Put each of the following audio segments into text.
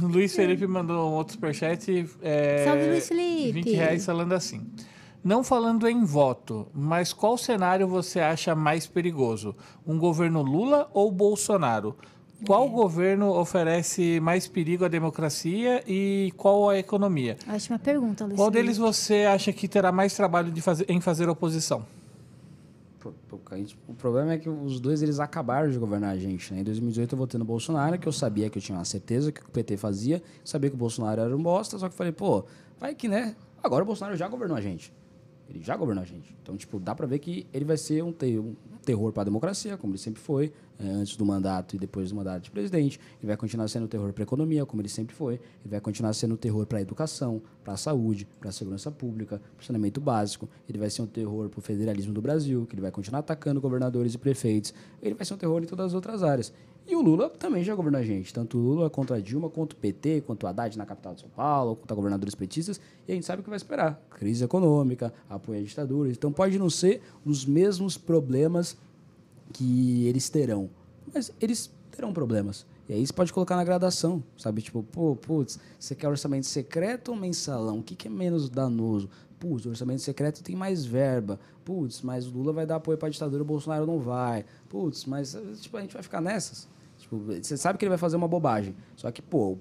Luiz Felipe mandou um outro superchat. É, Salve, Luiz Felipe. 20 reais falando assim. Não falando em voto, mas qual cenário você acha mais perigoso? Um governo Lula ou Bolsonaro? Qual é. governo oferece mais perigo à democracia e qual à economia? Ótima pergunta, Luiz. Qual deles você acha que terá mais trabalho de fazer, em fazer oposição? o problema é que os dois eles acabaram de governar a gente. Né? Em 2018 eu votei no Bolsonaro, que eu sabia que eu tinha uma certeza que o PT fazia, sabia que o Bolsonaro era um bosta, só que falei, pô, vai que né? Agora o Bolsonaro já governou a gente. Ele já governou a gente. Então, tipo, dá pra ver que ele vai ser um, um terror para a democracia, como ele sempre foi, é, antes do mandato e depois do mandato de presidente. Ele vai continuar sendo terror para a economia, como ele sempre foi. Ele vai continuar sendo terror para a educação, para a saúde, para a segurança pública, para o saneamento básico. Ele vai ser um terror para o federalismo do Brasil, que ele vai continuar atacando governadores e prefeitos. Ele vai ser um terror em todas as outras áreas. E o Lula também já governou a gente. Tanto o Lula contra a Dilma, quanto o PT, quanto o Haddad na capital de São Paulo, contra governadores petistas. E a gente sabe o que vai esperar. Crise econômica, apoio à ditadura. Então pode não ser os mesmos problemas que eles terão. Mas eles terão problemas. E aí você pode colocar na gradação, sabe? Tipo, pô, putz, você quer orçamento secreto ou mensalão? O que, que é menos danoso? Putz, o orçamento secreto tem mais verba. Putz, mas o Lula vai dar apoio para a ditadura, o Bolsonaro não vai. Putz, mas tipo, a gente vai ficar nessas. Tipo, você sabe que ele vai fazer uma bobagem. Só que, pô,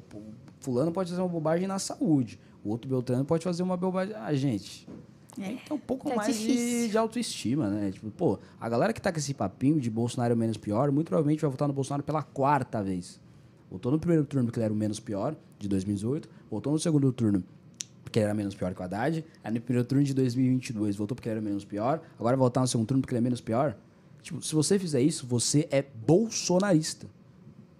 fulano pode fazer uma bobagem na saúde. O outro Beltrano pode fazer uma bobagem. Ah, gente. É, então, um pouco tá mais de, de, autoestima, né? Tipo, pô, a galera que tá com esse papinho de Bolsonaro é menos pior, muito provavelmente vai votar no Bolsonaro pela quarta vez. Votou no primeiro turno porque ele era o menos pior, de 2018. Votou no segundo turno porque ele era menos pior que o Haddad. Aí no primeiro turno de 2022 votou porque ele era menos pior. Agora vai votar no segundo turno porque ele é menos pior. Tipo, se você fizer isso, você é bolsonarista.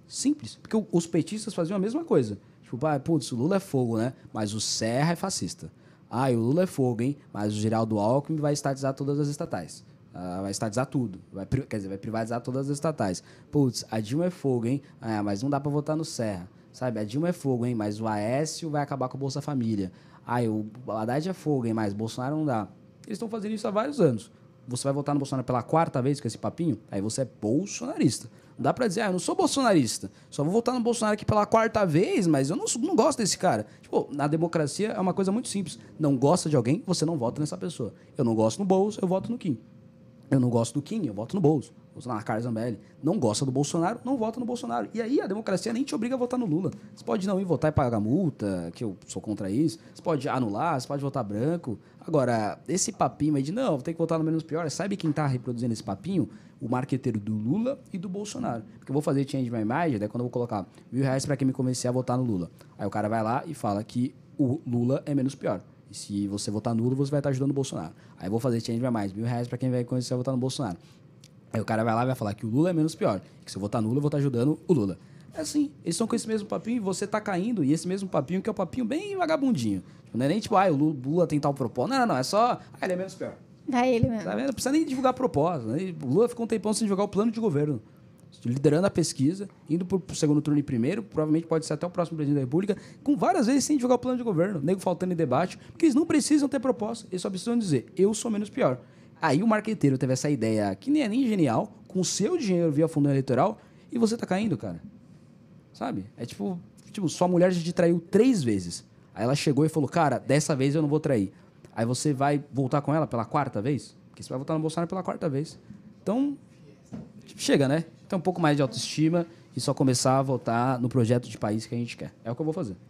Simples. Porque os petistas faziam a mesma coisa. Tipo, ah, putz, o Lula é fogo, né? Mas o Serra é fascista. Ah, e o Lula é fogo, hein? Mas o Geraldo Alckmin vai estatizar todas as estatais. Ah, vai estatizar tudo. Vai, quer dizer, vai privatizar todas as estatais. Putz, a Dilma é fogo, hein? Ah, mas não dá para votar no Serra. Sabe, a Dilma é fogo, hein? Mas o Aécio vai acabar com o Bolsa Família. Ah, o Haddad é fogo, hein? Mas Bolsonaro não dá. Eles estão fazendo isso há vários anos você vai votar no Bolsonaro pela quarta vez com esse papinho, aí você é bolsonarista. Não dá pra dizer, ah, eu não sou bolsonarista, só vou votar no Bolsonaro aqui pela quarta vez, mas eu não, não gosto desse cara. Tipo, na democracia é uma coisa muito simples. Não gosta de alguém, você não vota nessa pessoa. Eu não gosto no Bolso, eu voto no Kim. Eu não gosto do Kim, eu voto no Bolso. Bolsonaro, Carlos Zambelli, não gosta do Bolsonaro, não vota no Bolsonaro. E aí a democracia nem te obriga a votar no Lula. Você pode não ir votar e pagar multa, que eu sou contra isso. Você pode anular, você pode votar branco. Agora, esse papinho aí de não, tem que votar no menos pior, sabe quem está reproduzindo esse papinho? O marqueteiro do Lula e do Bolsonaro. Porque eu vou fazer change my mind, daí né, quando eu vou colocar mil reais para quem me convencer a votar no Lula. Aí o cara vai lá e fala que o Lula é menos pior. E se você votar nulo, você vai estar tá ajudando o Bolsonaro. Aí eu vou fazer change vai mais, mil reais para quem vai conhecer votar no Bolsonaro. Aí o cara vai lá e vai falar que o Lula é menos pior, que se eu votar nulo, eu vou estar tá ajudando o Lula. É assim, eles estão com esse mesmo papinho e você tá caindo, e esse mesmo papinho que é o papinho bem vagabundinho. Não é nem tipo, ah, o Lula tem tal propósito. Não, não, não, é só, ah, ele é menos pior. Dá ele mesmo. Tá vendo? Não precisa nem divulgar propósito. Né? O Lula ficou um tempão sem divulgar o plano de governo. Liderando a pesquisa, indo pro segundo turno e primeiro, provavelmente pode ser até o próximo presidente da República, com várias vezes sem divulgar o plano de governo, nego faltando em debate, porque eles não precisam ter proposta, eles só precisam dizer, eu sou menos pior. Aí o marqueteiro teve essa ideia que nem é nem genial, com o seu dinheiro via fundo eleitoral, e você tá caindo, cara. Sabe? É tipo, tipo, sua mulher já te traiu três vezes. Aí ela chegou e falou, cara, dessa vez eu não vou trair. Aí você vai voltar com ela pela quarta vez? Porque você vai voltar no Bolsonaro pela quarta vez. Então, tipo, chega, né? Tem um pouco mais de autoestima e só começar a votar no projeto de país que a gente quer. É o que eu vou fazer.